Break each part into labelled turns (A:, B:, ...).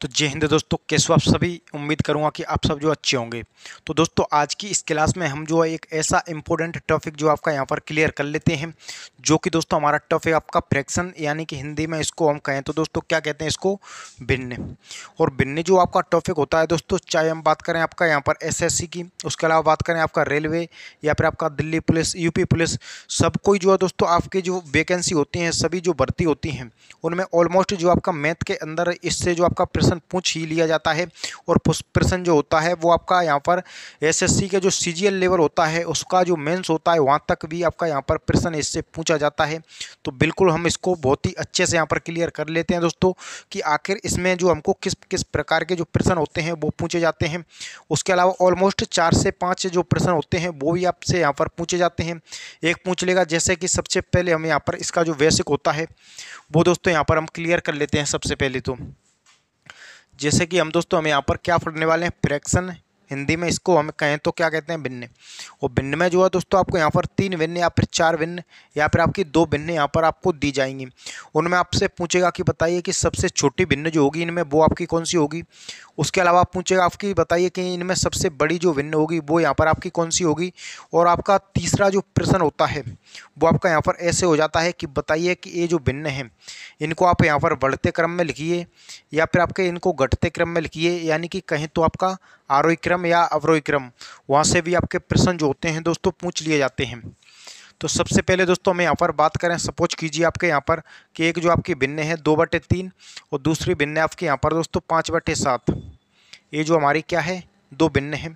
A: तो जय हिंद दोस्तों कैसे आप सभी उम्मीद करूंगा कि आप सब जो अच्छे होंगे तो दोस्तों आज की इस क्लास में हम जो है एक ऐसा इंपॉर्टेंट टॉपिक जो आपका यहाँ पर क्लियर कर लेते हैं जो कि दोस्तों हमारा टॉपिक आपका फ्रैक्शन यानी कि हिंदी में इसको हम कहें तो दोस्तों क्या कहते हैं इसको भिन्न और भिन्न जो आपका टॉपिक होता है दोस्तों चाहे हम बात करें आपका यहाँ पर एस की उसके अलावा बात करें आपका रेलवे या फिर आपका दिल्ली पुलिस यूपी पुलिस सब कोई जो है दोस्तों आपके जो वैकेंसी होती हैं सभी जो भर्ती होती हैं उनमें ऑलमोस्ट जो आपका मैथ के अंदर इससे जो आपका प्रश्न पूछ ही लिया जाता है और प्रश्न जो होता है वो आपका यहाँ पर एसएससी के जो सीजीएल लेवल होता है उसका जो मेंस होता है वहाँ तक भी आपका यहाँ पर प्रश्न इससे पूछा जाता है तो बिल्कुल हम इसको बहुत ही अच्छे से यहाँ पर क्लियर कर लेते हैं दोस्तों कि आखिर इसमें जो हमको किस किस प्रकार के जो प्रश्न होते हैं वो पूछे जाते हैं उसके अलावा ऑलमोस्ट चार से पाँच जो प्रश्न होते हैं वो भी आपसे यहाँ पर पूछे जाते हैं एक पूछ लेगा जैसे कि सबसे पहले हम यहाँ पर इसका जो बेसिक होता है वो दोस्तों यहाँ पर हम क्लियर कर लेते हैं सबसे पहले तो जैसे कि हम दोस्तों हम यहाँ पर क्या पढ़ने वाले हैं फ्रैक्शन हिंदी में इसको हम कहें तो क्या कहते हैं भिन्न और भिन्न में जो है दोस्तों आपको यहाँ पर तीन भिन्न या फिर चार भिन्न या फिर आपकी दो भिन्न यहाँ पर आपको दी जाएंगी उनमें आपसे पूछेगा कि बताइए कि सबसे छोटी भिन्न जो होगी इनमें वो आपकी कौन सी होगी उसके अलावा आप पूछेगा आपकी बताइए कि इनमें सबसे बड़ी जो भिन्न होगी वो यहाँ पर आपकी कौन सी होगी और आपका तीसरा जो प्रश्न होता है वो आपका यहाँ पर ऐसे हो जाता है कि बताइए कि ये जो भिन्न है इनको आप यहाँ पर बढ़ते क्रम में लिखिए या फिर आपके इनको घटते क्रम में लिखिए यानी कि कहें तो आपका आरोही क्रम या अवरोही क्रम वहाँ से भी आपके प्रश्न जो होते हैं दोस्तों पूछ लिए जाते हैं तो सबसे पहले दोस्तों हम यहाँ पर बात करें सपोज कीजिए आपके यहाँ पर कि एक जो आपकी भिन्न है दो बटे तीन और दूसरी भिन्न है आपके यहाँ पर दोस्तों पाँच बटे सात ये जो हमारी क्या है दो भिन्न है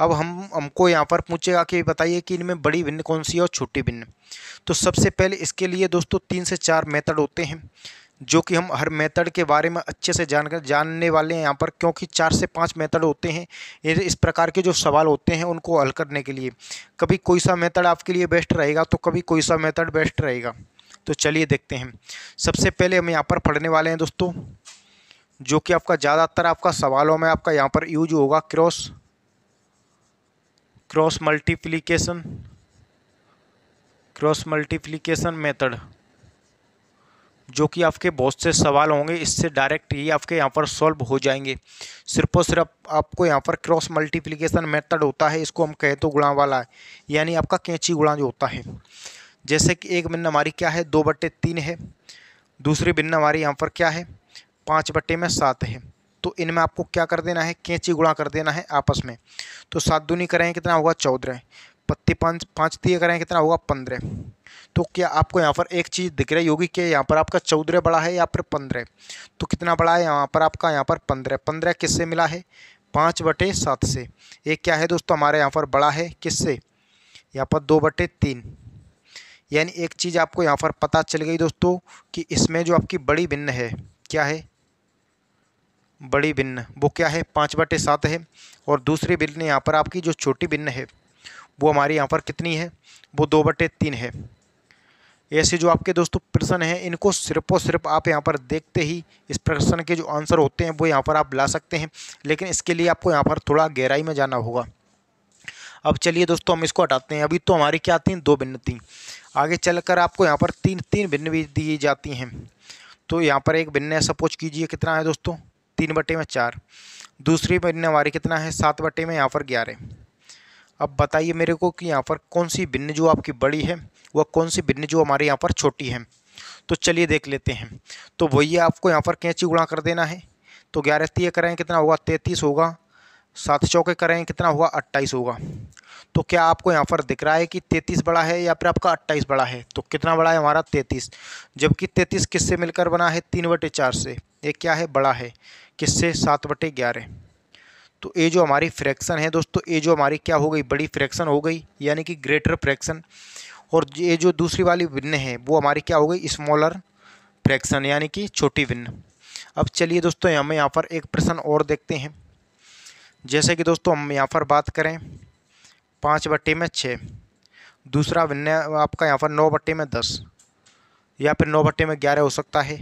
A: अब हम हमको यहाँ पर पूछेगा कि बताइए कि इनमें बड़ी भिन्न कौन सी है और छोटी भिन्न तो सबसे पहले इसके लिए दोस्तों तीन से चार मेथड होते हैं जो कि हम हर मेथड के बारे में अच्छे से जान जानने वाले हैं यहाँ पर क्योंकि चार से पाँच मेथड होते हैं इस प्रकार के जो सवाल होते हैं उनको हल करने के लिए कभी कोई सा मेथड आपके लिए बेस्ट रहेगा तो कभी कोई सा मेथड बेस्ट रहेगा तो चलिए देखते हैं सबसे पहले हम यहाँ पर पढ़ने वाले हैं दोस्तों जो कि आपका ज़्यादातर आपका सवालों में आपका यहाँ पर यूज होगा cross cross multiplication cross multiplication method जो कि आपके बहुत से सवाल होंगे इससे डायरेक्ट ही आपके यहाँ पर सॉल्व हो जाएंगे सिर्फ और सिर्फ आपको यहाँ पर क्रॉस मल्टीप्लिकेशन मेथड होता है इसको हम कहें तो गुणा वाला है यानी आपका कैंची गुणा जो होता है जैसे कि एक भिन्न हमारी क्या है दो बट्टे तीन है दूसरी भिन्न हमारी यहाँ पर क्या है पाँच बट्टे में सात है तो इनमें आपको क्या कर देना है कैंची गुणा कर देना है आपस में तो सात दूनी करें कितना होगा चौदह पत्ती पाँच पाँच तीय करें कितना होगा पंद्रह तो क्या आपको यहाँ पर एक चीज़ दिख रही होगी कि यहाँ पर आपका चौदह बड़ा है या फिर पंद्रह तो कितना बड़ा है यहाँ पर आपका यहाँ पर पंद्रह पंद्रह किससे मिला है पाँच बटे सात से एक क्या है दोस्तों हमारे यहाँ पर बड़ा है किससे यहाँ पर दो बटे तीन यानी एक चीज़ आपको यहाँ पर पता चल गई दोस्तों कि इसमें जो आपकी बड़ी भिन्न है क्या है बड़ी भिन्न वो क्या है पाँच बटे सात है और दूसरी भिन्न यहाँ पर आपकी जो छोटी भिन्न है वो हमारी यहाँ पर कितनी है वो दो बटे तीन है ऐसे जो आपके दोस्तों प्रश्न हैं इनको सिर्फ और सिर्फ आप यहाँ पर देखते ही इस प्रश्न के जो आंसर होते हैं वो यहाँ पर आप ला सकते हैं लेकिन इसके लिए आपको यहाँ पर थोड़ा गहराई में जाना होगा अब चलिए दोस्तों हम इसको हटाते हैं अभी तो हमारी क्या आती हैं दो भिन्न थी आगे चलकर आपको यहाँ पर तीन तीन भिन्न भी दी जाती हैं तो यहाँ पर एक भिन्न सपोज कीजिए कितना है दोस्तों तीन बटे में चार दूसरी भिन्न हमारी कितना है सात बटे में यहाँ पर ग्यारह अब बताइए मेरे को कि यहाँ पर कौन सी भिन्न जो आपकी बड़ी है वह कौन सी भिन्न जो हमारे यहाँ पर छोटी है तो चलिए देख लेते हैं तो वही आपको यहाँ पर कैंची गुणा कर देना है तो ग्यारह तीय करें कितना होगा तैंतीस होगा सात चौके करें कितना होगा अट्ठाईस होगा तो क्या आपको यहाँ पर दिख रहा है कि तैंतीस बड़ा है या फिर आपका अट्ठाईस बड़ा है तो कितना बड़ा है हमारा तैंतीस जबकि तैंतीस किससे मिलकर बना है तीन बटे चार से ये क्या है बड़ा है किससे सात बटे ग्यारह तो ये जो हमारी फ्रैक्शन है दोस्तों ये जो हमारी क्या हो गई बड़ी फ्रैक्शन हो गई यानी कि ग्रेटर फ्रैक्शन और ये जो दूसरी वाली भिन्न है वो हमारी क्या हो गई स्मॉलर फ्रैक्शन यानी कि छोटी भिन्न अब चलिए दोस्तों हम यहाँ पर एक प्रश्न और देखते हैं जैसे कि दोस्तों हम यहाँ पर बात करें पाँच बट्टे में छः दूसरा भिन्न आपका यहाँ पर नौ बट्टे में दस या फिर नौ बट्टे में ग्यारह हो सकता है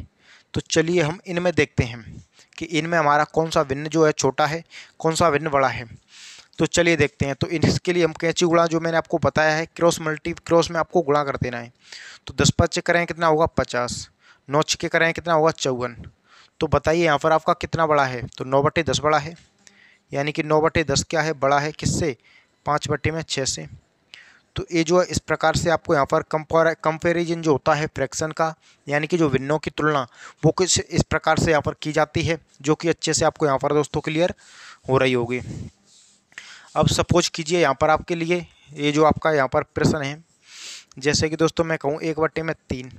A: तो चलिए हम इनमें देखते हैं कि इनमें हमारा कौन सा भिन्न जो है छोटा है कौन सा भिन्न बड़ा है तो चलिए देखते हैं तो इसके लिए हम कैंची गुणा जो मैंने आपको बताया है क्रॉस मल्टी क्रॉस में आपको गुणा कर देना है तो दस चेक करें कितना होगा पचास नौ छक्के करें कितना होगा चौवन तो बताइए यहाँ पर आपका कितना बड़ा है तो नौ बटे दस बड़ा है यानी कि नौ बटे दस क्या है बड़ा है किससे पाँच बटे में छः से तो ये जो है इस प्रकार से आपको यहाँ पर कंपर कंपेरिजन जो होता है फ्रैक्शन का यानी कि जो विन्नों की तुलना वो कुछ इस प्रकार से यहाँ पर की जाती है जो कि अच्छे से आपको यहाँ पर दोस्तों क्लियर हो रही होगी अब सपोज कीजिए यहाँ पर आपके लिए ये जो आपका यहाँ पर प्रश्न है जैसे कि दोस्तों मैं कहूँ एक बट्टे में तीन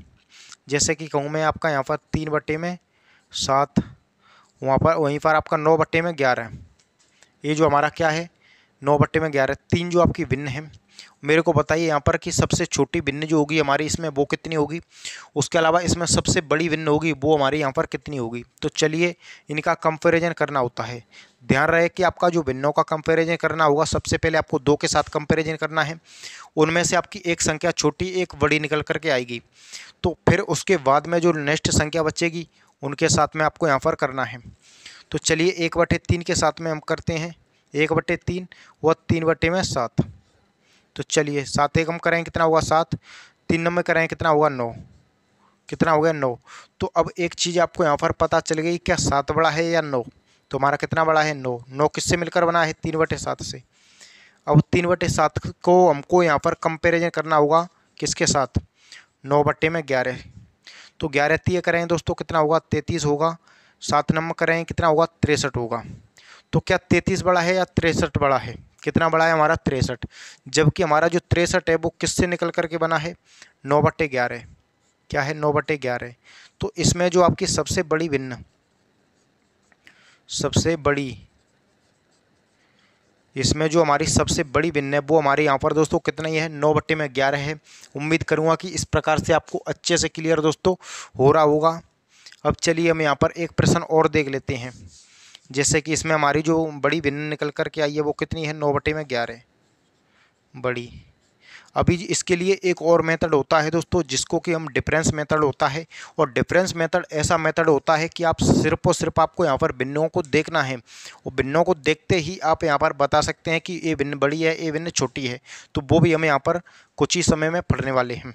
A: जैसे कि कहूँ मैं आपका यहाँ पर तीन बट्टे में सात वहाँ पर वहीं पर आपका नौ बट्टे में ग्यारह ये जो हमारा क्या है नौ बट्टे में ग्यारह तीन जो आपकी भिन्न है मेरे को बताइए यहाँ पर कि सबसे छोटी भिन्न जो होगी हमारी इसमें वो कितनी होगी उसके अलावा इसमें सबसे बड़ी भिन्न होगी वो हमारे यहाँ पर कितनी होगी तो चलिए इनका कंपेरिजन करना होता है ध्यान रहे कि आपका जो भिन्नों का कंपेरिजन करना होगा सबसे पहले आपको दो के साथ कंपेरिजन करना है उनमें से आपकी एक संख्या छोटी एक बड़ी निकल करके आएगी तो फिर उसके बाद में जो नेक्स्ट संख्या बचेगी उनके साथ में आपको यहाँ पर करना है तो चलिए एक बटे तीन के साथ में हम करते हैं एक बटे तीन व तीन बटे में सात तो चलिए सात एकम करें कितना होगा सात तीन नंबर करें कितना होगा नौ कितना हो गया नौ तो अब एक चीज़ आपको यहाँ पर पता चल गई क्या सात बड़ा है या नौ तो हमारा कितना बड़ा है नौ नौ किससे मिलकर बना है तीन बटे सात से अब तीन बटे सात को हमको यहाँ पर कंपेरिजन करना होगा किसके साथ नौ बटे में ग्यारह तो ग्यारह तीय करें दोस्तों कितना होगा तैतीस होगा सात नंबर करें कितना होगा तिरसठ होगा तो क्या तैतीस बड़ा है या तिरसठ बड़ा है कितना बड़ा है हमारा तिरसठ जबकि हमारा जो तिरसठ है वो किससे निकल करके बना है नौ बटे ग्यारह क्या है नौ बटे ग्यारह तो इसमें जो आपकी सबसे बड़ी भिन्न सबसे बड़ी इसमें जो हमारी सबसे बड़ी भिन्न है वो हमारे यहाँ पर दोस्तों कितना ही है नौ बट्टे में ग्यारह है उम्मीद करूँगा कि इस प्रकार से आपको अच्छे से क्लियर दोस्तों हो रहा होगा अब चलिए हम यहाँ पर एक प्रश्न और देख लेते हैं जैसे कि इसमें हमारी जो बड़ी भिन्न निकल कर के आई है वो कितनी है नौ बटे में ग्यारह बड़ी अभी इसके लिए एक और मेथड होता है दोस्तों जिसको कि हम डिफरेंस मेथड होता है और डिफरेंस मेथड ऐसा मेथड होता है कि आप सिर्फ और सिर्फ आपको यहाँ पर भिन्नों को देखना है और भिन्नों को देखते ही आप यहाँ पर बता सकते हैं कि ये भिन्न बड़ी है ये भिन्न छोटी है तो वो भी हम यहाँ पर कुछ ही समय में पढ़ने वाले हैं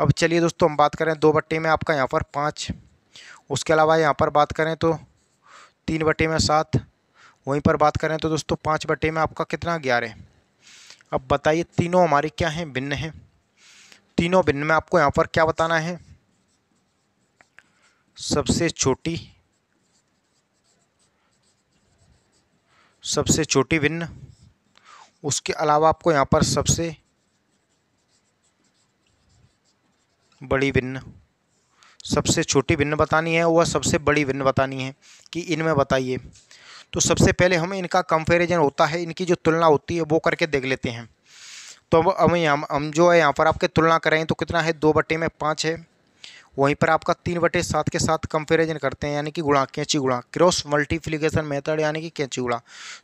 A: अब चलिए दोस्तों हम बात करें दो बट्टे में आपका यहाँ पर पाँच उसके अलावा यहाँ पर बात करें तो तीन बटे में सात वहीं पर बात करें तो दोस्तों पाँच बटे में आपका कितना ग्यारह अब बताइए तीनों हमारे क्या हैं भिन्न हैं तीनों भिन्न में आपको यहाँ पर क्या बताना है सबसे छोटी सबसे छोटी भिन्न उसके अलावा आपको यहाँ पर सबसे बड़ी भिन्न सबसे छोटी भिन्न बतानी है वह सबसे बड़ी भिन्न बतानी है कि इनमें बताइए तो सबसे पहले हमें इनका कंपेरिजन होता है इनकी जो तुलना होती है वो करके देख लेते हैं तो अब हम यहाँ हम जो है यहाँ पर आपके तुलना करें तो कितना है दो बटे में पाँच है वहीं पर आपका तीन बटे सात के साथ कंपेरिजन करते हैं यानी कि गुणा कैंची गुणा क्रॉस मल्टीप्लीकेशन मेथड यानी कि कैंची गुणा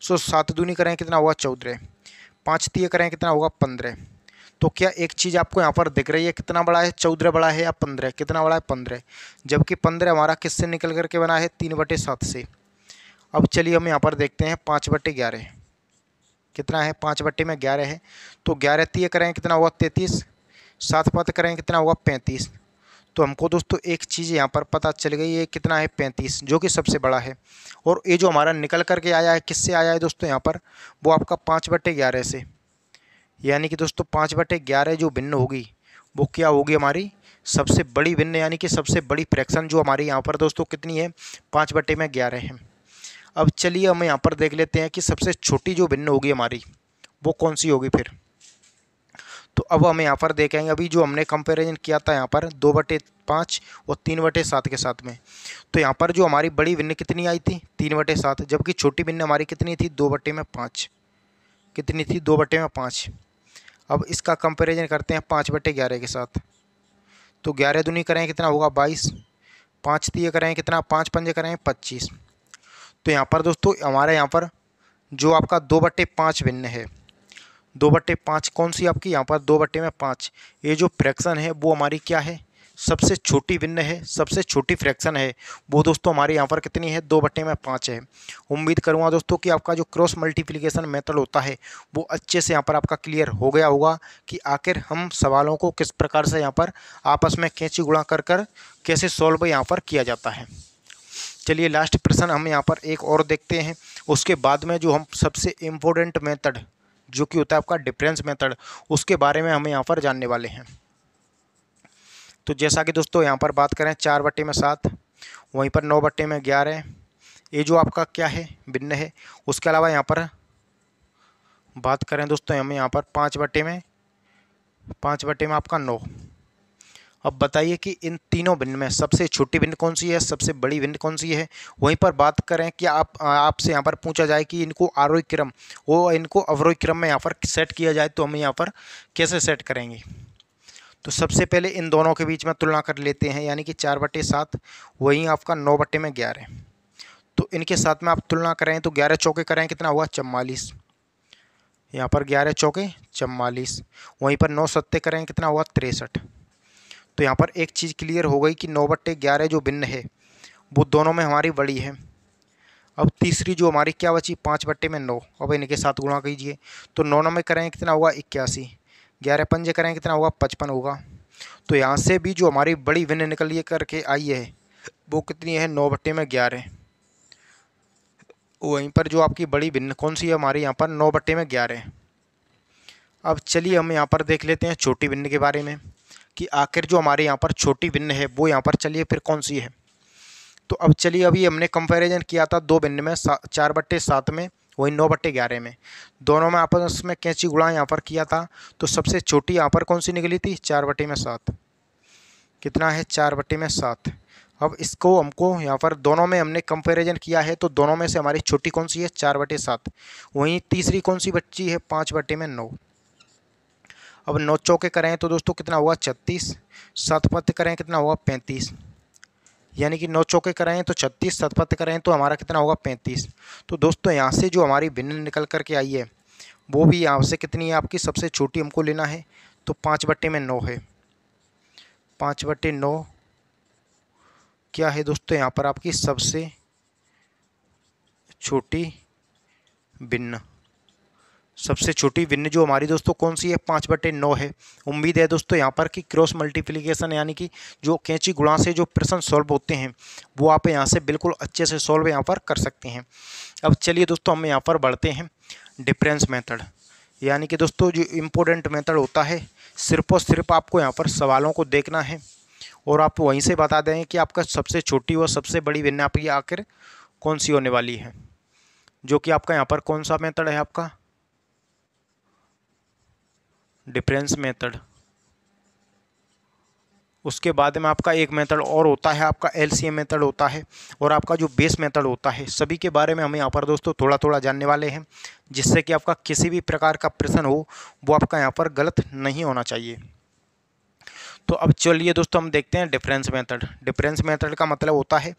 A: सो सात दूनी करें कितना होगा चौदह पाँच तीय करें कितना होगा पंद्रह तो क्या एक चीज़ आपको यहाँ पर दिख रही है कितना बड़ा है चौदह बड़ा है या पंद्रह कितना बड़ा है पंद्रह जबकि पंद्रह हमारा किससे निकल करके बना है तीन बटे सात से अब चलिए हम यहाँ पर देखते हैं पाँच बटे ग्यारह कितना है पाँच बटे में ग्यारह है तो ग्यारह तीय करें कितना हुआ तैंतीस सात पत करें कितना हुआ पैंतीस तो हमको दोस्तों एक चीज़ यहाँ पर पता चल गई है कितना है पैंतीस जो कि सबसे बड़ा है और ये जो हमारा निकल करके आया है किससे आया है दोस्तों यहाँ पर वो आपका पाँच बटे ग्यारह से यानी कि दोस्तों पाँच बटे ग्यारह जो भिन्न होगी वो क्या होगी हमारी सबसे बड़ी भिन्न यानी कि सबसे बड़ी फ्रैक्शन जो हमारे यहाँ पर दोस्तों कितनी है पाँच बटे में ग्यारह है अब चलिए हम यहाँ पर देख लेते हैं कि सबसे छोटी जो भिन्न होगी हमारी वो कौन सी होगी फिर तो अब हम यहाँ पर देखेंगे अभी जो हमने कंपेरिजन किया था यहाँ पर दो बटे पाँच और तीन बटे सात के साथ में तो यहाँ पर जो हमारी बड़ी भिन्न कितनी आई थी तीन बटे सात जबकि छोटी भिन्न हमारी कितनी थी दो बटे में पाँच कितनी थी दो बटे में पाँच अब इसका कंपैरिजन करते हैं पाँच बटे ग्यारह के साथ तो ग्यारह दुनी करें कितना होगा बाईस पाँच तीय करें कितना पाँच पंजे करें पच्चीस तो यहाँ पर दोस्तों हमारे यहाँ पर जो आपका दो बट्टे पाँच भिन्न है दो बट्टे पाँच कौन सी आपकी यहाँ पर दो बट्टे में पाँच ये जो फ्रैक्शन है वो हमारी क्या है सबसे छोटी भिन्न है सबसे छोटी फ्रैक्शन है वो दोस्तों हमारे यहाँ पर कितनी है दो बटे में पाँच है उम्मीद करूँगा दोस्तों कि आपका जो क्रॉस मल्टीप्लिकेशन मेथड होता है वो अच्छे से यहाँ पर आपका क्लियर हो गया होगा कि आखिर हम सवालों को किस प्रकार से यहाँ पर आपस में कैंची गुणा कर कर कैसे सॉल्व यहाँ पर किया जाता है चलिए लास्ट प्रश्न हम यहाँ पर एक और देखते हैं उसके बाद में जो हम सबसे इम्पोर्टेंट मेथड जो कि होता है आपका डिफरेंस मेथड उसके बारे में हम यहाँ पर जानने वाले हैं तो जैसा कि दोस्तों यहाँ पर बात करें चार बट्टे में सात वहीं पर नौ बट्टे में ग्यारह ये जो आपका क्या है भिन्न है उसके अलावा यहाँ पर बात करें दोस्तों हम यहाँ पर पाँच बट्टे में पाँच बट्टे में आपका नौ अब बताइए कि इन तीनों भिन्न में सबसे छोटी भिन्न कौन सी है सबसे बड़ी भिन्न कौन सी है वहीं पर बात करें कि आप आपसे यहाँ पर पूछा जाए कि इनको आरोही क्रम वो इनको अवरोही क्रम में यहाँ पर सेट किया जाए तो हम यहाँ पर कैसे सेट करेंगे तो सबसे पहले इन दोनों के बीच में तुलना कर लेते हैं यानी कि चार बटे सात वहीं आपका नौ बटे में ग्यारह तो इनके साथ में आप तुलना करें तो ग्यारह चौके करें कितना हुआ चम्मालीस यहाँ पर ग्यारह चौके चम्मालीस वहीं पर नौ सत्ते करें कितना हुआ तिरसठ तो यहाँ पर एक चीज़ क्लियर हो गई कि नौ बट्टे ग्यारह जो भिन्न है वो दोनों में हमारी बड़ी है अब तीसरी जो हमारी क्या बची पाँच बट्टे में नौ अब इनके साथ गुणा कीजिए तो नौ नौ में करें कितना हुआ इक्यासी ग्यारह पंजे करें कितना होगा पचपन होगा तो यहाँ से भी जो हमारी बड़ी विन निकलिए करके आई है वो कितनी है नौ बट्टे में ग्यारह वहीं पर जो आपकी बड़ी भिन्न कौन सी है हमारे यहाँ पर नौ बट्टे में ग्यारह अब चलिए हम यहाँ पर देख लेते हैं छोटी भिन्न के बारे में कि आखिर जो हमारे यहाँ पर छोटी भिन्न है वो यहाँ पर चलिए फिर कौन सी है तो अब चलिए अभी हमने कंपैरिजन किया था दो भिन्न में चार बट्टे सात में वही नौ बट्टे ग्यारह में दोनों में आपस में कैंची गुड़ा यहाँ पर किया था तो सबसे छोटी यहाँ पर कौन सी निकली थी चार बट्टे में सात कितना है चार बट्टे में सात अब इसको हमको यहाँ पर दोनों में हमने कंपैरिजन किया है तो दोनों में से हमारी छोटी कौन सी है चार बटे सात वहीं तीसरी कौन सी बच्ची है पाँच बटे में नौ अब नौ चौके करें तो दोस्तों कितना हुआ छत्तीस सात पत्ते करें कितना हुआ पैंतीस यानी कि नौ चौके कराएं तो छत्तीस सतपथ कराएं तो हमारा कितना होगा पैंतीस तो दोस्तों यहाँ से जो हमारी भिन्न निकल करके आई है वो भी यहाँ से कितनी है आपकी सबसे छोटी हमको लेना है तो पाँच बट्टे में नौ है पाँच बट्टे नौ क्या है दोस्तों यहाँ पर आपकी सबसे छोटी भिन्न सबसे छोटी भिन्न जो हमारी दोस्तों कौन सी है पाँच बटे नौ है उम्मीद है दोस्तों यहाँ पर कि क्रॉस मल्टीप्लिकेशन यानी कि जो कैंची गुणा से जो प्रश्न सॉल्व होते हैं वो आप यहाँ से बिल्कुल अच्छे से सॉल्व यहाँ पर कर सकते हैं अब चलिए दोस्तों हम यहाँ पर बढ़ते हैं डिफरेंस मेथड यानी कि दोस्तों जो इम्पोर्टेंट मेथड होता है सिर्फ और सिर्फ आपको यहाँ पर सवालों को देखना है और आप वहीं से बता देंगे कि आपका सबसे छोटी और सबसे बड़ी भिन्न आपकी आखिर कौन सी होने वाली है जो कि आपका यहाँ पर कौन सा मेथड है आपका डिफरेंस मेथड उसके बाद में आपका एक मेथड और होता है आपका एल सी मेथड होता है और आपका जो बेस मेथड होता है सभी के बारे में हम यहाँ पर दोस्तों थोड़ा थोड़ा जानने वाले हैं जिससे कि आपका किसी भी प्रकार का प्रश्न हो वो आपका यहाँ पर गलत नहीं होना चाहिए तो अब चलिए दोस्तों हम देखते हैं डिफरेंस मेथड डिफरेंस मेथड का मतलब होता है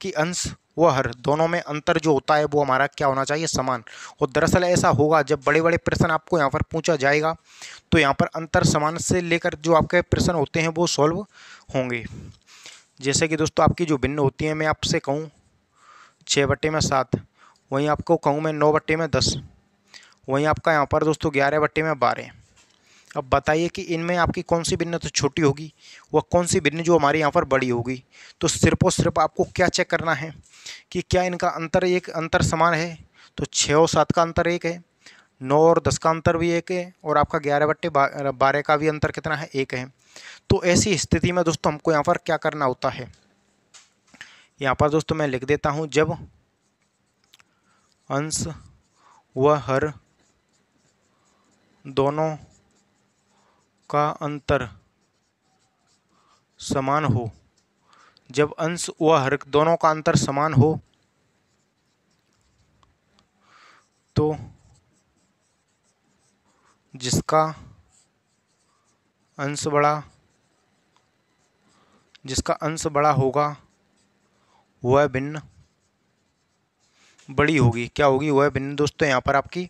A: कि अंश व हर दोनों में अंतर जो होता है वो हमारा क्या होना चाहिए समान और दरअसल ऐसा होगा जब बड़े बड़े प्रश्न आपको यहाँ पर पूछा जाएगा तो यहाँ पर अंतर समान से लेकर जो आपके प्रश्न होते हैं वो सॉल्व होंगे जैसे कि दोस्तों आपकी जो भिन्न होती है मैं आपसे कहूँ छः बट्टे में सात वहीं आपको कहूँ मैं नौ बट्टे में दस वहीं आपका यहाँ पर दोस्तों ग्यारह बट्टे में बारह अब बताइए कि इनमें आपकी कौन सी बिन्ने तो छोटी होगी व कौन सी बिन्ने जो हमारे यहाँ पर बड़ी होगी तो सिर्फ और सिर्फ आपको क्या चेक करना है कि क्या इनका अंतर एक अंतर समान है तो छः और सात का अंतर एक है नौ और दस का अंतर भी एक है और आपका ग्यारह बट्टे बारह का भी अंतर कितना है एक है तो ऐसी स्थिति में दोस्तों हमको यहाँ पर क्या करना होता है यहाँ पर दोस्तों मैं लिख देता हूँ जब अंश व हर दोनों का अंतर समान हो जब अंश व हरक दोनों का अंतर समान हो तो जिसका अंश बड़ा जिसका अंश बड़ा होगा वह भिन्न बड़ी होगी क्या होगी वह भिन्न दोस्तों यहाँ पर आपकी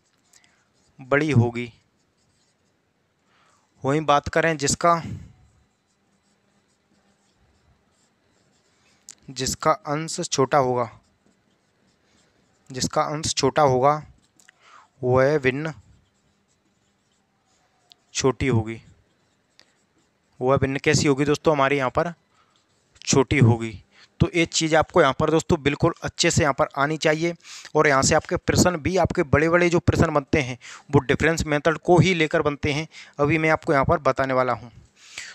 A: बड़ी होगी वहीं बात करें जिसका जिसका अंश छोटा होगा जिसका अंश छोटा होगा वह भिन्न छोटी होगी वह भिन्न कैसी होगी दोस्तों हमारे यहाँ पर छोटी होगी तो ये चीज़ आपको यहाँ पर दोस्तों बिल्कुल अच्छे से यहाँ पर आनी चाहिए और यहाँ से आपके प्रश्न भी आपके बड़े बड़े जो प्रश्न बनते हैं वो डिफरेंस मेथड को ही लेकर बनते हैं अभी मैं आपको यहाँ पर बताने वाला हूँ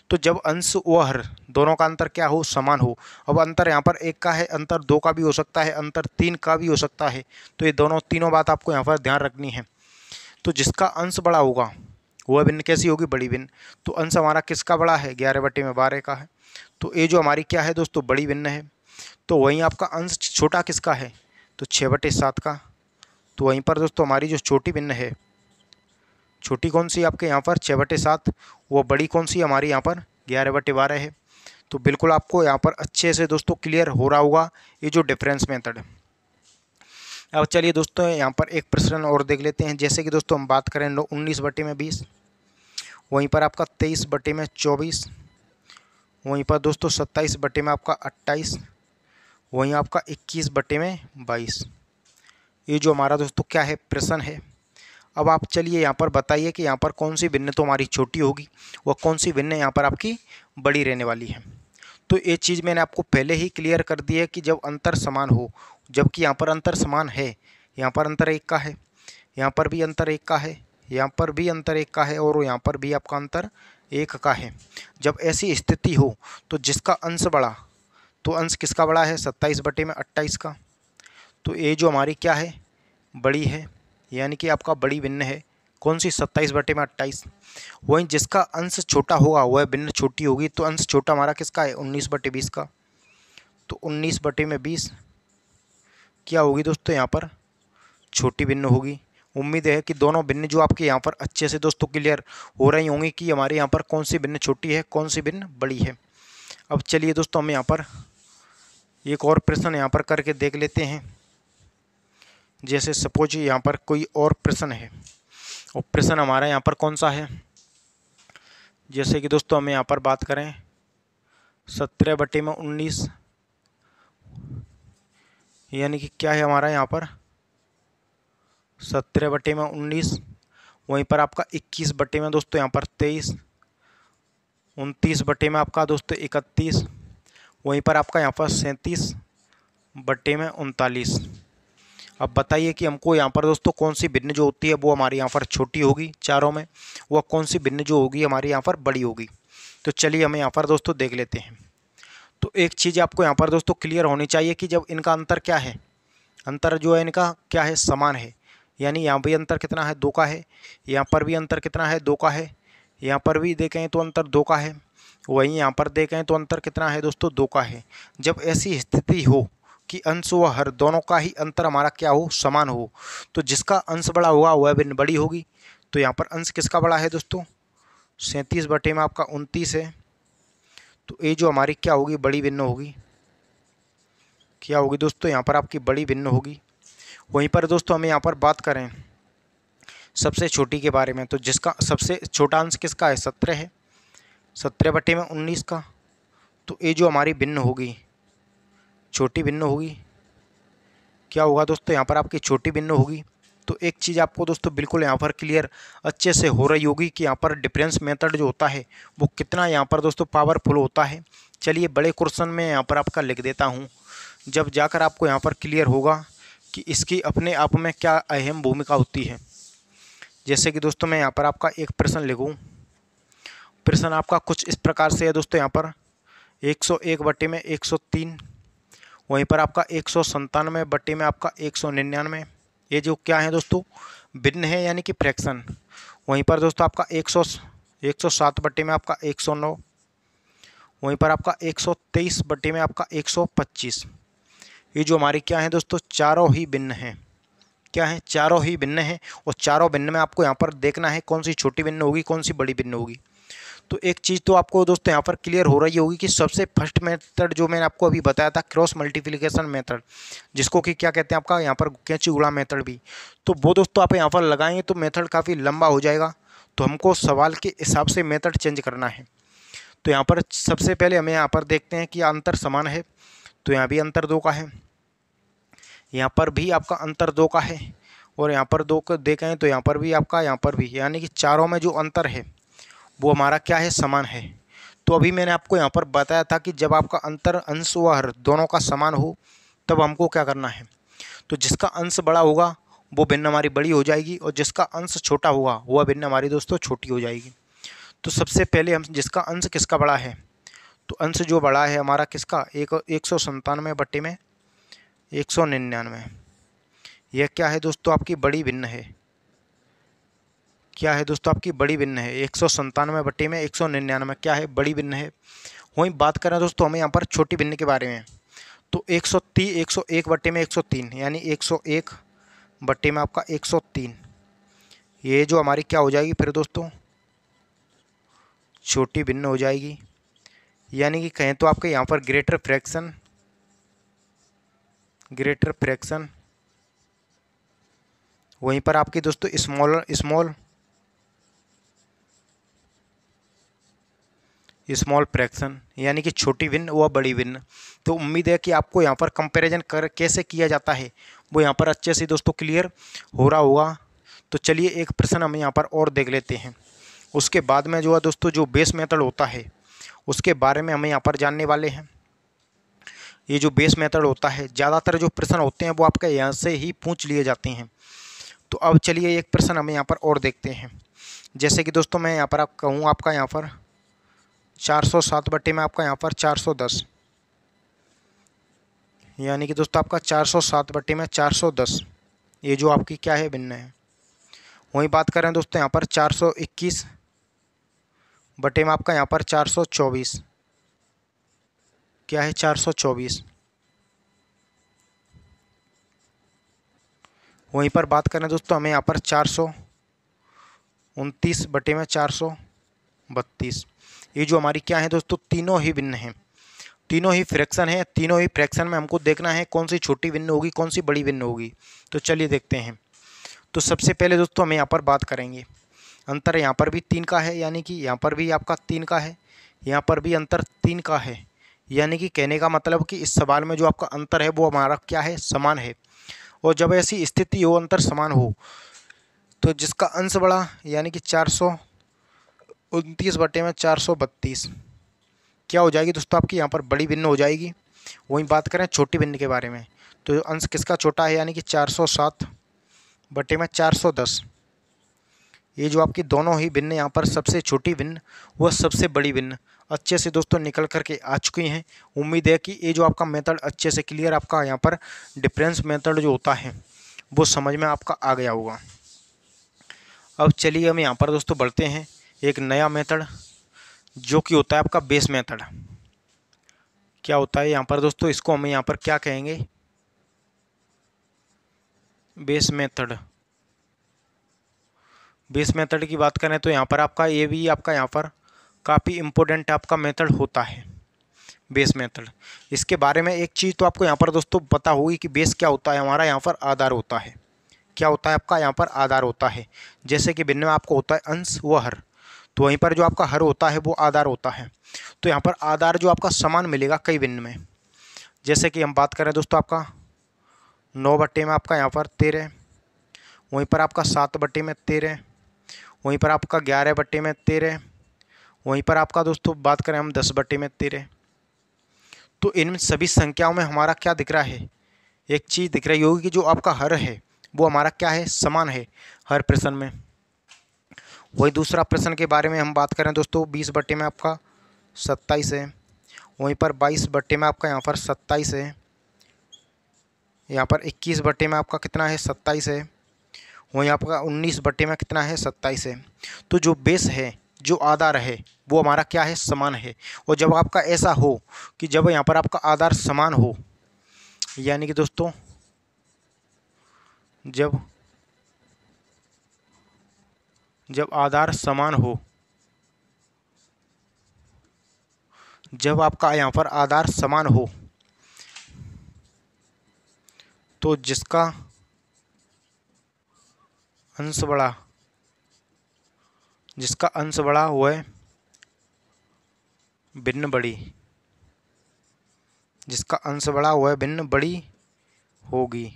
A: तो जब अंश व हर दोनों का अंतर क्या हो समान हो अब अंतर यहाँ पर एक का है अंतर दो का भी हो सकता है अंतर तीन का भी हो सकता है तो ये दोनों तीनों बात आपको यहाँ पर ध्यान रखनी है तो जिसका अंश बड़ा होगा वह भिन्न कैसी होगी बड़ी भिन्न तो अंश हमारा किसका बड़ा है ग्यारह बटे में बारह का है तो ये जो हमारी क्या है दोस्तों बड़ी भिन्न है तो वहीं आपका अंश छोटा किसका है तो छः बटे सात का तो वहीं पर दोस्तों हमारी जो छोटी भिन्न है छोटी कौन सी आपके यहाँ पर छः बटे सात वो बड़ी कौन सी हमारे यहाँ पर ग्यारह बटे बारह है तो बिल्कुल आपको यहाँ पर अच्छे से दोस्तों क्लियर हो रहा होगा ये जो डिफरेंस मेथड है अब चलिए दोस्तों यहाँ पर एक प्रश्न और देख लेते हैं जैसे कि दोस्तों हम बात करें उन्नीस बटे में बीस वहीं पर आपका तेईस बटे में चौबीस वहीं पर दोस्तों सत्ताईस बटे में आपका अट्ठाईस वहीं आपका इक्कीस बटे में बाईस ये जो हमारा दोस्तों क्या है प्रश्न है अब आप चलिए यहाँ पर बताइए कि यहाँ पर कौन सी भिन्न तो हमारी छोटी होगी व कौन सी भिन्न यहाँ पर आपकी बड़ी रहने वाली है तो ये चीज़ मैंने आपको पहले ही क्लियर कर दी है कि जब अंतर समान हो जबकि यहाँ पर अंतर समान है यहाँ पर अंतर एक का है यहाँ पर भी अंतर एक का है यहाँ पर भी अंतर एक का है और यहाँ पर भी आपका अंतर एक का है जब ऐसी स्थिति हो तो जिसका अंश बड़ा तो अंश किसका बड़ा है सत्ताईस बटे में अट्ठाईस का तो ए जो हमारी क्या है बड़ी है यानी कि आपका बड़ी भिन्न है कौन सी सत्ताईस बटे में अट्ठाईस वहीं जिसका अंश छोटा होगा वह भिन्न छोटी होगी तो अंश छोटा हमारा किसका है उन्नीस बटे बीस का तो उन्नीस बटे में बीस क्या होगी दोस्तों यहाँ पर छोटी भिन्न होगी उम्मीद है कि दोनों भिन्न जो आपके यहाँ पर अच्छे से दोस्तों क्लियर हो रही होंगी कि हमारे यहाँ पर कौन सी भिन्न छोटी है कौन सी भिन्न बड़ी है अब चलिए दोस्तों हम यहाँ पर एक और प्रश्न यहाँ पर करके देख लेते हैं जैसे सपोज यहाँ पर कोई और प्रश्न है और प्रश्न हमारा यहाँ पर कौन सा है जैसे कि दोस्तों हमें यहाँ पर बात करें सत्रह बटे में उन्नीस यानी कि क्या है हमारा यहाँ पर सत्रह बटे में उन्नीस वहीं पर आपका इक्कीस बटे में दोस्तों यहाँ पर तेईस उनतीस बटे में आपका दोस्तों इकतीस वहीं पर आपका यहाँ पर सैंतीस बट्टे में उनतालीस अब बताइए कि हमको यहाँ पर दोस्तों कौन सी भिन्न जो होती है वो हमारे यहाँ पर छोटी होगी चारों में वह कौन सी भिन्न जो होगी हमारे यहाँ पर बड़ी होगी तो चलिए हमें यहाँ पर दोस्तों देख लेते हैं तो एक चीज़ आपको यहाँ पर दोस्तों क्लियर होनी चाहिए कि जब इनका अंतर क्या है अंतर जो है इनका क्या है समान है यानी यहाँ भी अंतर कितना है दो का है यहाँ पर भी अंतर कितना है दो का है यहाँ पर भी देखें तो अंतर दो का है वहीं यहाँ पर देखें तो अंतर कितना है दोस्तों दो का है जब ऐसी स्थिति हो कि अंश व हर दोनों का ही अंतर हमारा क्या हो समान हो तो जिसका अंश बड़ा हुआ वह भिन्न बड़ी होगी तो यहाँ पर अंश किसका बड़ा है दोस्तों सैंतीस बटे में आपका उनतीस है तो ये जो हमारी क्या होगी बड़ी भिन्न होगी क्या होगी दोस्तों यहाँ पर आपकी बड़ी भिन्न होगी वहीं पर दोस्तों हमें यहाँ पर बात करें सबसे छोटी के बारे में तो जिसका सबसे छोटा अंश किसका है सत्रह है सत्रह बटे में उन्नीस का तो ये जो हमारी भिन्न होगी छोटी भिन्न होगी क्या होगा दोस्तों यहाँ पर आपकी छोटी भिन्न होगी तो एक चीज़ आपको दोस्तों बिल्कुल यहाँ पर क्लियर अच्छे से हो रही होगी कि यहाँ पर डिफरेंस मेथड जो होता है वो कितना यहाँ पर दोस्तों पावरफुल होता है चलिए बड़े क्वेश्चन में यहाँ पर आपका लिख देता हूँ जब जाकर आपको यहाँ पर क्लियर होगा कि इसकी अपने आप में क्या अहम भूमिका होती है जैसे कि दोस्तों मैं यहाँ पर आपका एक प्रश्न लिखूँ प्रश्न आपका कुछ इस प्रकार से है दोस्तों यहाँ पर एक सौ एक बट्टे में एक सौ तीन वहीं पर आपका एक सौ संतानवे बट्टे में आपका एक सौ निन्यानवे ये जो क्या है दोस्तों भिन्न है यानी कि फ्रैक्शन वहीं पर दोस्तों आपका एक सौ एक सौ सात बट्टे में आपका एक सौ नौ वहीं पर आपका एक सौ तेईस बट्टे में आपका एक सौ पच्चीस ये जो हमारी क्या है दोस्तों चारों ही भिन्न हैं क्या है चारों ही भिन्न हैं और चारों भिन्न में आपको यहाँ पर देखना है कौन सी छोटी भिन्न होगी कौन सी बड़ी भिन्न होगी तो एक चीज़ तो आपको दोस्तों यहाँ पर क्लियर हो रही होगी कि सबसे फर्स्ट मेथड जो मैंने आपको अभी बताया था क्रॉस मल्टीप्लिकेशन मेथड जिसको कि क्या कहते हैं आपका यहाँ पर कैंची उड़ा मेथड भी तो वो दोस्तों आप यहाँ पर लगाएंगे तो मेथड काफ़ी लंबा हो जाएगा तो हमको सवाल के हिसाब से मेथड चेंज करना है तो यहाँ पर सबसे पहले हमें यहाँ पर देखते हैं कि अंतर समान है तो यहाँ भी अंतर दो का है यहाँ पर भी आपका अंतर दो का है और यहाँ पर दो देखें तो यहाँ पर भी आपका यहाँ पर भी यानी कि चारों में जो अंतर है वो हमारा क्या है समान है तो अभी मैंने आपको यहाँ पर बताया था कि जब आपका अंतर अंश व हर दोनों का समान हो तब हमको क्या करना है तो जिसका अंश बड़ा होगा वो भिन्न हमारी बड़ी हो जाएगी और जिसका अंश छोटा होगा वह भिन्न हमारी दोस्तों छोटी हो जाएगी तो सबसे पहले हम जिसका अंश किसका बड़ा है तो अंश जो बड़ा है हमारा किसका एक एक सौ संतानवे बट्टे में एक सौ निन्यानवे यह क्या है दोस्तों आपकी बड़ी भिन्न है क्या है दोस्तों आपकी बड़ी भिन्न है एक सौ संतानवे बट्टे में एक सौ निन्यानवे क्या है बड़ी भिन्न है वहीं बात करें दोस्तों हमें यहाँ पर छोटी भिन्न के बारे में तो एक सौ तीन एक सौ एक बट्टे में एक सौ तीन यानी एक सौ एक बट्टे में आपका एक सौ तीन ये जो हमारी क्या हो जाएगी फिर दोस्तों छोटी भिन्न हो जाएगी यानी कि कहें तो आपके यहाँ पर ग्रेटर फ्रैक्शन ग्रेटर फ्रैक्शन वहीं पर आपकी दोस्तों स्मॉलर स्मॉल स्मॉल फ्रैक्शन यानी कि छोटी भिन्न व बड़ी भिन्न तो उम्मीद है कि आपको यहाँ पर कंपेरिजन कर कैसे किया जाता है वो यहाँ पर अच्छे से दोस्तों क्लियर हो रहा होगा तो चलिए एक प्रश्न हम यहाँ पर और देख लेते हैं उसके बाद में जो है दोस्तों जो बेस मेथड होता है उसके बारे में हमें यहाँ पर जानने वाले हैं ये जो बेस मेथड होता है ज़्यादातर जो प्रश्न होते हैं वो आपके यहाँ से ही पूछ लिए जाते हैं तो अब चलिए एक प्रश्न हम यहाँ पर और देखते हैं जैसे कि दोस्तों मैं यहाँ पर आप कहूँ आपका यहाँ पर चार सौ सात बट्टे में आपका यहाँ पर चार सौ दस यानी कि दोस्तों आपका चार सौ सात बट्टे में चार सौ दस ये जो आपकी क्या है भिन्न है वहीं बात करें दोस्तों यहाँ पर चार सौ इक्कीस बटे में आपका यहाँ पर चार सौ चौबीस क्या है चार सौ चौबीस वहीं पर बात करें दोस्तों हमें यहाँ पर चार सौ उनतीस बटे में चार सौ बत्तीस ये जो हमारी क्या है दोस्तों तीनों ही भिन्न हैं तीनों ही फ्रैक्शन है तीनों ही फ्रैक्शन में हमको देखना है कौन सी छोटी भिन्न होगी कौन सी बड़ी भिन्न होगी तो चलिए देखते हैं तो सबसे पहले दोस्तों हम यहाँ पर बात करेंगे अंतर यहाँ पर भी तीन का है यानी कि यहाँ पर भी आपका तीन का है यहाँ पर भी अंतर तीन का है यानी कि कहने का मतलब कि इस सवाल में जो आपका अंतर है वो हमारा क्या है समान है और जब ऐसी स्थिति हो अंतर समान हो तो जिसका अंश बड़ा यानी कि चार सौ उनतीस बटे में चार सौ बत्तीस क्या हो जाएगी दोस्तों आपकी यहाँ पर बड़ी भिन्न हो जाएगी वहीं बात करें छोटी भिन्न के बारे में तो अंश किसका छोटा है यानी कि चार सौ सात बटे में चार सौ दस ये जो आपकी दोनों ही भिन्न यहाँ पर सबसे छोटी भिन्न व सबसे बड़ी भिन्न अच्छे से दोस्तों निकल करके आ चुकी हैं उम्मीद है कि ये जो आपका मेथड अच्छे से क्लियर आपका यहाँ पर डिफरेंस मेथड जो होता है वो समझ में आपका आ गया होगा अब चलिए हम यहाँ पर दोस्तों बढ़ते हैं एक नया मेथड जो कि होता है आपका बेस मेथड क्या होता है यहाँ पर दोस्तों इसको हम यहाँ पर क्या कहेंगे बेस मेथड बेस मेथड की बात करें तो यहाँ पर आपका ये भी आपका यहाँ पर काफ़ी इम्पोर्टेंट आपका मेथड होता है बेस मेथड इसके बारे में एक चीज़ तो आपको यहाँ पर दोस्तों पता होगी कि बेस क्या होता है हमारा यहाँ पर आधार होता है क्या होता है आपका यहाँ पर आधार होता है जैसे कि भिन्न में आपको होता है अंश व हर तो वहीं पर जो आपका हर होता है वो आधार होता है तो यहाँ पर आधार जो आपका समान मिलेगा कई भिन्न में जैसे कि हम बात करें दोस्तों आपका नौ बट्टे में आपका यहाँ पर तेरह वहीं पर आपका सात बट्टे में तेरह वहीं पर आपका ग्यारह बट्टे में तेरह वहीं पर आपका दोस्तों बात करें हम दस बट्टे में तेरह तो इन सभी संख्याओं में हमारा क्या दिख रहा है एक चीज़ दिख रही होगी कि जो आपका हर है वो हमारा क्या है समान है हर प्रश्न में वही दूसरा प्रश्न के बारे में हम बात करें दोस्तों बीस बट्टे में आपका सत्ताईस है वहीं पर बाईस बट्टे में आपका यहाँ पर सत्ताईस है यहाँ पर इक्कीस बट्टे में आपका कितना है सत्ताईस है वहीं आपका उन्नीस बट्टे में कितना है सत्ताईस है तो जो बेस है जो आधार है वो हमारा क्या है समान है और जब आपका ऐसा हो कि जब यहाँ पर आपका आधार समान हो यानी कि दोस्तों जब जब आधार समान हो जब आपका यहाँ पर आधार समान हो तो जिसका अंश बड़ा जिसका अंश बड़ा है भिन्न बड़ी जिसका अंश बड़ा है भिन्न बड़ी होगी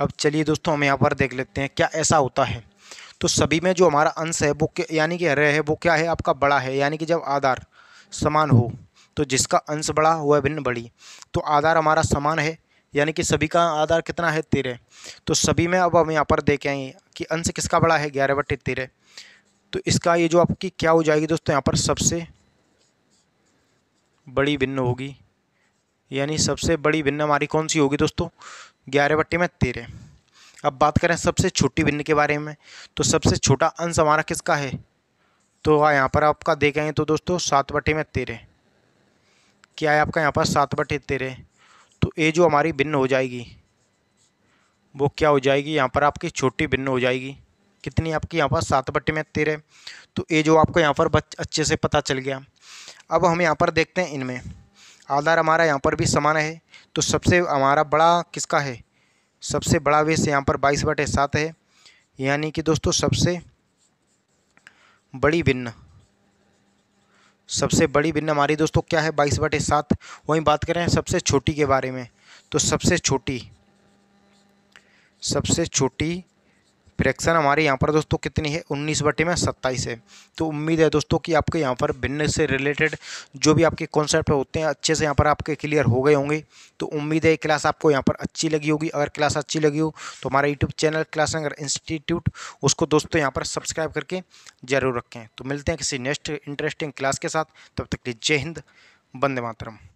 A: अब चलिए दोस्तों हम यहाँ पर देख लेते हैं क्या ऐसा होता है तो सभी में जो हमारा अंश है वो यानी कि हरे है वो क्या है आपका बड़ा है यानी कि जब आधार समान हो तो जिसका अंश बड़ा वह भिन्न बड़ी तो आधार हमारा समान है यानी कि सभी का आधार कितना है तेरह तो सभी में अब हम यहाँ पर देख आए कि अंश किसका बड़ा है ग्यारह बटे तेरह तो इसका ये जो आपकी क्या हो जाएगी दोस्तों यहाँ पर सबसे बड़ी भिन्न होगी यानी सबसे बड़ी भिन्न हमारी कौन सी होगी दोस्तों ग्यारह बट्टे में तेरह अब बात करें सबसे छोटी भिन्न के बारे में तो सबसे छोटा अंश हमारा किसका है तो हाँ, यहाँ पर आपका देखें तो दोस्तों सात बटे में तेरह क्या है आपका यहाँ पर सात बटे तेरह तो ये जो हमारी भिन्न हो जाएगी वो क्या हो जाएगी यहाँ पर आपकी छोटी भिन्न हो जाएगी कितनी आपकी यहाँ पर सात बटे में तेरह तो ये जो आपको यहाँ पर अच्छे से पता चल गया अब हम यहाँ पर देखते हैं इनमें आधार हमारा यहाँ पर भी समान है तो सबसे हमारा बड़ा किसका है सबसे बड़ा वेश यहाँ पर बाईस बटे सात है यानी कि दोस्तों सबसे बड़ी भिन्न सबसे बड़ी भिन्न हमारी दोस्तों क्या है बाईस बटे सात वहीं बात करें सबसे छोटी के बारे में तो सबसे छोटी सबसे छोटी फ्रैक्शन हमारे यहाँ पर दोस्तों कितनी है उन्नीस बटे में सत्ताईस है तो उम्मीद है दोस्तों कि आपके यहाँ पर भिन्न से रिलेटेड जो भी आपके कॉन्सेप्ट होते हैं अच्छे से यहाँ पर आपके क्लियर हो गए होंगे तो उम्मीद है क्लास आपको यहाँ पर अच्छी लगी होगी अगर क्लास अच्छी लगी हो तो हमारा YouTube channel class Nagar institute उसको दोस्तों यहाँ पर सब्सक्राइब करके ज़रूर रखें तो मिलते हैं किसी नेक्स्ट इंटरेस्टिंग क्लास के साथ तब तक जय हिंद बंदे मातरम